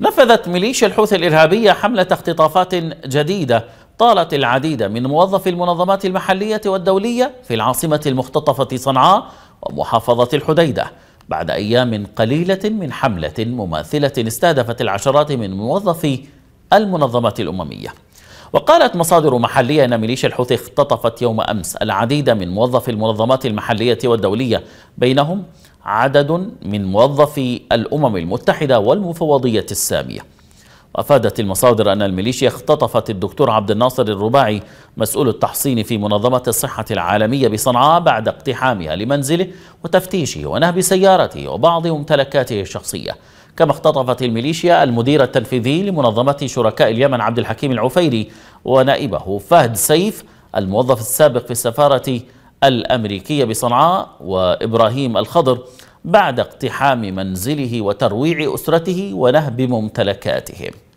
نفذت ميليشيا الحوثي الإرهابية حملة اختطافات جديدة طالت العديد من موظفي المنظمات المحلية والدولية في العاصمة المختطفة صنعاء ومحافظة الحديدة بعد أيام قليلة من حملة مماثلة استهدفت العشرات من موظفي المنظمات الأممية وقالت مصادر محلية أن ميليشيا الحوثي اختطفت يوم أمس العديد من موظفي المنظمات المحلية والدولية بينهم عدد من موظفي الأمم المتحدة والمفوضية السامية وأفادت المصادر أن الميليشيا اختطفت الدكتور عبد الناصر الرباعي مسؤول التحصين في منظمة الصحة العالمية بصنعاء بعد اقتحامها لمنزله وتفتيشه ونهب سيارته وبعض ممتلكاته الشخصية كما اختطفت الميليشيا المدير التنفيذي لمنظمة شركاء اليمن عبد الحكيم العفيري ونائبه فهد سيف الموظف السابق في السفارة الأمريكية بصنعاء وإبراهيم الخضر بعد اقتحام منزله وترويع أسرته ونهب ممتلكاتهم